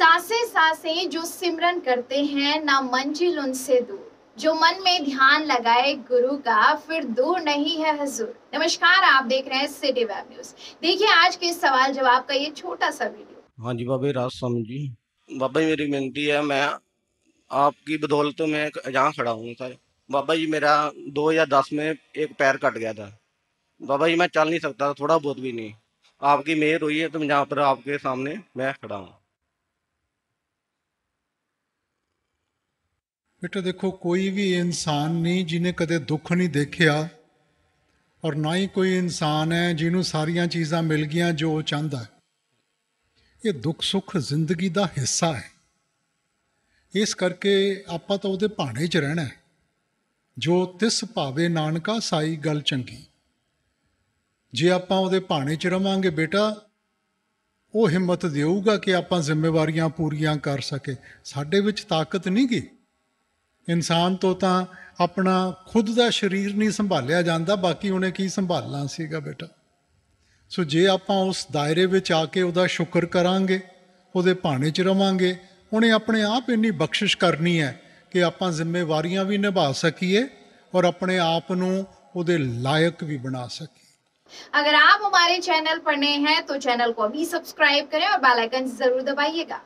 सासे सासे जो सिमरन करते हैं ना मंजिल उनसे दूर जो मन में ध्यान लगाए गुरु का फिर दूर नहीं है हजूर नमस्कार आप देख रहे हैं सिटी वेब न्यूज देखिए आज के सवाल जवाब का ये छोटा सा वीडियो हाँ जी बाबा राज जी बाबा मेरी विनती है मैं आपकी बदौलत में जहाँ खड़ा हूँ सर बाबा जी मेरा दो या दस में एक पैर कट गया था बाबा जी मैं चल नहीं सकता थोड़ा बहुत भी नहीं आपकी मेहर हुई है तो यहाँ पर आपके सामने मैं खड़ा हूँ ਬੇਟਾ ਦੇਖੋ ਕੋਈ ਵੀ ਇਨਸਾਨ ਨਹੀਂ ਜਿਨੇ ਕਦੇ ਦੁੱਖ ਨਹੀਂ ਦੇਖਿਆ ਔਰ ਨਾ ਹੀ ਕੋਈ ਇਨਸਾਨ ਹੈ ਜਿਹਨੂੰ ਸਾਰੀਆਂ ਚੀਜ਼ਾਂ ਮਿਲ ਗਈਆਂ ਜੋ ਉਹ ਚਾਹੁੰਦਾ ਇਹ ਦੁੱਖ ਸੁੱਖ ਜ਼ਿੰਦਗੀ ਦਾ ਹਿੱਸਾ ਹੈ ਇਸ ਕਰਕੇ ਆਪਾਂ ਤਾਂ ਉਹਦੇ ਭਾਣੇ 'ਚ ਰਹਿਣਾ ਹੈ ਜੋ ਤਿਸ ਭਾਵੇ ਨਾਨਕਾ ਸਾਈ ਗੱਲ ਚੰਗੀ ਜੇ ਆਪਾਂ ਉਹਦੇ ਭਾਣੇ 'ਚ ਰਵਾਂਗੇ ਬੇਟਾ ਉਹ ਹਿੰਮਤ ਦੇਊਗਾ ਕਿ ਆਪਾਂ ਜ਼ਿੰਮੇਵਾਰੀਆਂ ਪੂਰੀਆਂ ਕਰ ਸਕੇ ਸਾਡੇ ਵਿੱਚ ਤਾਕਤ ਨਹੀਂ ਗਈ ਇਨਸਾਨ ਤੋਂ ਤਾਂ ਆਪਣਾ ਖੁਦ ਦਾ ਸਰੀਰ ਨਹੀਂ ਸੰਭਾਲਿਆ ਜਾਂਦਾ ਬਾਕੀ ਉਹਨੇ ਕੀ ਸੰਭਾਲਣਾ ਸੀਗਾ ਬੇਟਾ ਸੋ ਜੇ ਆਪਾਂ ਉਸ ਦਾਇਰੇ ਵਿੱਚ ਆ ਕੇ ਉਹਦਾ ਸ਼ੁਕਰ ਕਰਾਂਗੇ ਉਹਦੇ ਭਾਣੇ 'ਚ ਰਵਾਂਗੇ ਉਹਨੇ ਆਪਣੇ ਆਪ ਇੰਨੀ ਬਖਸ਼ਿਸ਼ ਕਰਨੀ ਹੈ ਕਿ ਆਪਾਂ ਜ਼ਿੰਮੇਵਾਰੀਆਂ ਵੀ ਨਿਭਾ ਸਕੀਏ ਔਰ ਆਪਣੇ ਆਪ ਨੂੰ ਉਹਦੇ ਲਾਇਕ ਵੀ ਬਣਾ ਸਕੀਏ अगर आप हमारे चैनल पर नए हैं तो चैनल को अभी सब्सक्राइब करें और बेल आइकन जरूर दबाइएगा